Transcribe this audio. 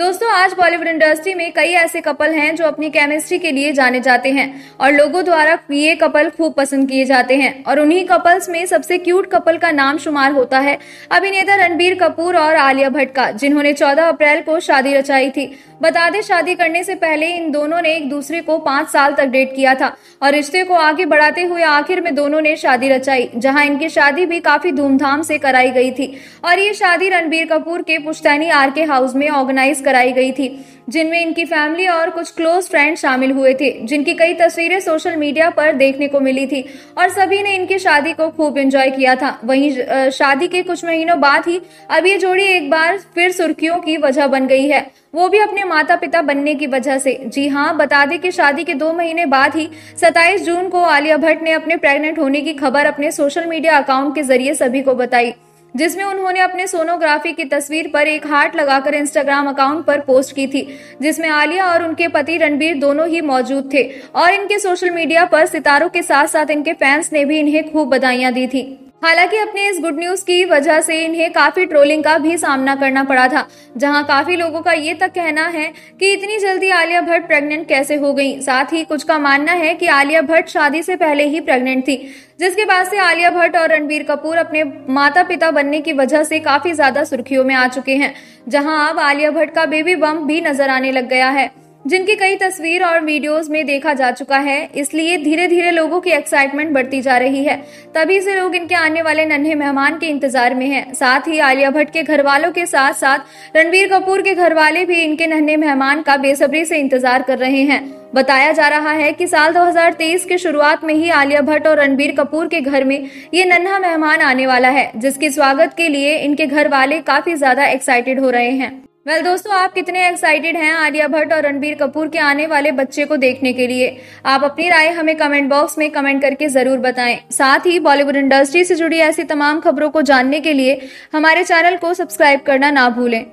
दोस्तों आज बॉलीवुड इंडस्ट्री में कई ऐसे कपल हैं जो अपनी केमिस्ट्री के लिए जाने जाते हैं और लोगों द्वारा ये कपल खूब पसंद किए जाते हैं और उन्हीं कपल्स में सबसे क्यूट कपल का नाम शुमार होता है अभिनेता रणबीर कपूर और आलिया भट्ट का जिन्होंने 14 अप्रैल को शादी रचाई थी बता दें शादी करने से पहले इन दोनों ने एक दूसरे को पांच साल तक डेट किया था और रिश्ते को आगे बढ़ाते हुए आखिर में दोनों ने शादी रचाई जहां इनकी शादी भी काफी धूमधाम से कराई गई थी और ये शादी रणबीर कपूर के पुश्तैनी आर के हाउस में ऑर्गेनाइज कराई गई थी जिनमें इनकी फैमिली और कुछ क्लोज फ्रेंड शामिल हुए थे जिनकी कई तस्वीरें सोशल मीडिया पर देखने को मिली थी और सभी ने इनकी शादी को खूब एंजॉय किया था वहीं शादी के कुछ महीनों बाद ही अब ये जोड़ी एक बार फिर सुर्खियों की वजह बन गई है वो भी अपने माता पिता बनने की वजह से जी हाँ बता दें कि शादी के दो महीने बाद ही 27 जून को आलिया भट्ट ने अपने प्रेग्नेंट होने की खबर अपने सोशल मीडिया अकाउंट के जरिए सभी को बताई जिसमें उन्होंने अपने सोनोग्राफी की तस्वीर पर एक हार्ट लगाकर इंस्टाग्राम अकाउंट पर पोस्ट की थी जिसमें आलिया और उनके पति रणबीर दोनों ही मौजूद थे और इनके सोशल मीडिया पर सितारों के साथ साथ इनके फैंस ने भी इन्हें खूब बधाइयां दी थी हालांकि अपने इस गुड न्यूज की वजह से इन्हें काफी ट्रोलिंग का भी सामना करना पड़ा था जहां काफी लोगों का ये तक कहना है कि इतनी जल्दी आलिया भट्ट प्रेग्नेंट कैसे हो गई साथ ही कुछ का मानना है कि आलिया भट्ट शादी से पहले ही प्रेग्नेंट थी जिसके बाद से आलिया भट्ट और रणबीर कपूर अपने माता पिता बनने की वजह से काफी ज्यादा सुर्खियों में आ चुके हैं जहां अब आलिया भट्ट का बेबी बम भी नजर आने लग गया है जिनकी कई तस्वीर और वीडियोस में देखा जा चुका है इसलिए धीरे धीरे लोगों की एक्साइटमेंट बढ़ती जा रही है तभी से लोग इनके आने वाले नन्हे मेहमान के इंतजार में हैं साथ ही आलिया भट्ट के घर वालों के साथ साथ रणबीर कपूर के घर वाले भी इनके नन्हे मेहमान का बेसब्री से इंतजार कर रहे हैं बताया जा रहा है कि साल 2023 के शुरुआत में ही आलिया भट्ट और रणबीर कपूर के घर में ये नन्हा मेहमान आने वाला है जिसके स्वागत के लिए इनके घर वाले काफी ज्यादा एक्साइटेड हो रहे हैं वेल well, दोस्तों आप कितने एक्साइटेड हैं आलिया भट्ट और रणबीर कपूर के आने वाले बच्चे को देखने के लिए आप अपनी राय हमें कमेंट बॉक्स में कमेंट करके जरूर बताएं साथ ही बॉलीवुड इंडस्ट्री से जुड़ी ऐसी तमाम खबरों को जानने के लिए हमारे चैनल को सब्सक्राइब करना ना भूलें